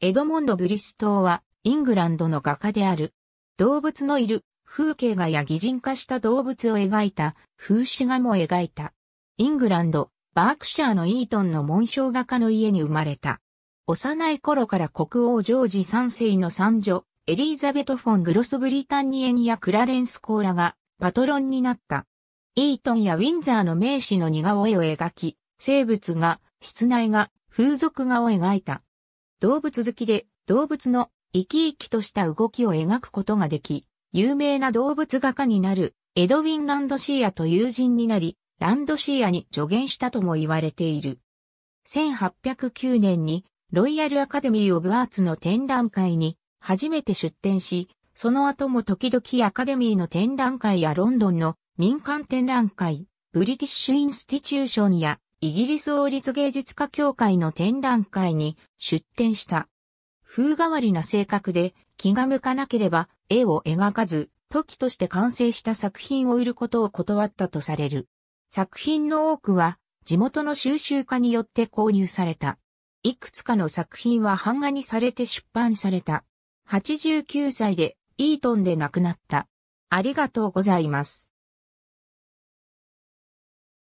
エドモンド・ブリストーは、イングランドの画家である。動物のいる、風景画や擬人化した動物を描いた、風刺画も描いた。イングランド、バークシャーのイートンの紋章画家の家に生まれた。幼い頃から国王ジョージ3世の三女、エリーザベト・フォン・グロス・ブリタンニエニア・クラレンス・コーラが、パトロンになった。イートンやウィンザーの名士の似顔絵を描き、生物画、室内画、風俗画を描いた。動物好きで動物の生き生きとした動きを描くことができ、有名な動物画家になるエドウィン・ランドシーアと友人になり、ランドシーアに助言したとも言われている。1809年にロイヤルアカデミー・オブ・アーツの展覧会に初めて出展し、その後も時々アカデミーの展覧会やロンドンの民間展覧会、ブリティッシュ・インスティチューションやイギリス王立芸術家協会の展覧会に出展した。風変わりな性格で気が向かなければ絵を描かず、時として完成した作品を売ることを断ったとされる。作品の多くは地元の収集家によって購入された。いくつかの作品は版画にされて出版された。89歳でイートンで亡くなった。ありがとうございます。